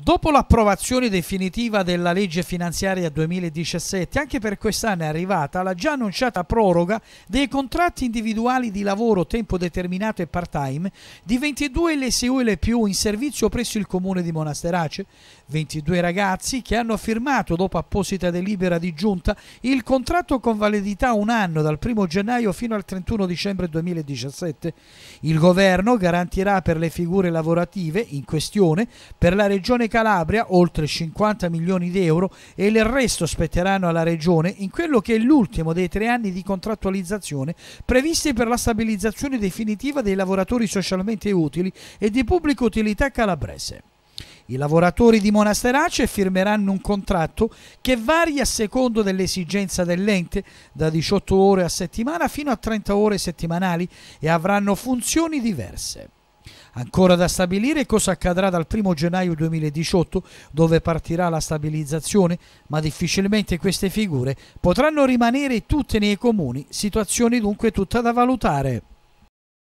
Dopo l'approvazione definitiva della legge finanziaria 2017, anche per quest'anno è arrivata la già annunciata proroga dei contratti individuali di lavoro tempo determinato e part-time di 22 LSU e le più in servizio presso il comune di Monasterace, 22 ragazzi che hanno firmato dopo apposita delibera di giunta il contratto con validità un anno dal 1 gennaio fino al 31 dicembre 2017. Il governo garantirà per le figure lavorative in questione per la regione Calabria oltre 50 milioni di euro e il resto spetteranno alla Regione in quello che è l'ultimo dei tre anni di contrattualizzazione previsti per la stabilizzazione definitiva dei lavoratori socialmente utili e di pubblica utilità calabrese. I lavoratori di Monasterace firmeranno un contratto che varia a secondo dell'esigenza dell'ente, da 18 ore a settimana fino a 30 ore settimanali e avranno funzioni diverse. Ancora da stabilire cosa accadrà dal 1 gennaio 2018 dove partirà la stabilizzazione, ma difficilmente queste figure potranno rimanere tutte nei comuni, situazioni dunque tutta da valutare.